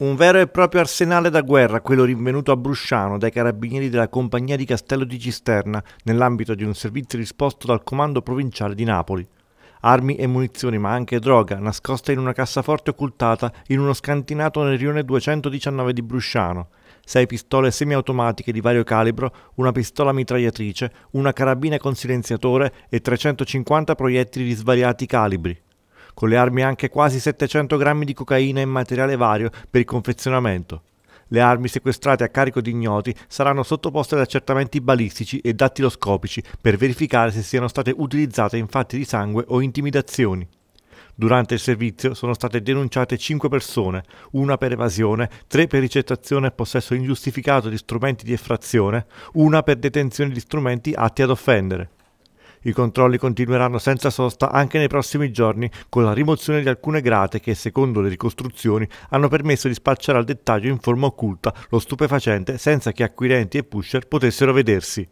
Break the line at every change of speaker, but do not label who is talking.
Un vero e proprio arsenale da guerra, quello rinvenuto a Brusciano dai carabinieri della compagnia di Castello di Cisterna, nell'ambito di un servizio risposto dal comando provinciale di Napoli. Armi e munizioni, ma anche droga, nascosta in una cassaforte occultata in uno scantinato nel rione 219 di Brusciano. Sei pistole semiautomatiche di vario calibro, una pistola mitragliatrice, una carabina con silenziatore e 350 proiettili di svariati calibri con le armi anche quasi 700 grammi di cocaina e materiale vario per il confezionamento. Le armi sequestrate a carico di ignoti saranno sottoposte ad accertamenti balistici e dattiloscopici per verificare se siano state utilizzate in fatti di sangue o intimidazioni. Durante il servizio sono state denunciate 5 persone, una per evasione, 3 per ricettazione e possesso ingiustificato di strumenti di effrazione, una per detenzione di strumenti atti ad offendere. I controlli continueranno senza sosta anche nei prossimi giorni con la rimozione di alcune grate che, secondo le ricostruzioni, hanno permesso di spacciare al dettaglio in forma occulta lo stupefacente senza che acquirenti e pusher potessero vedersi.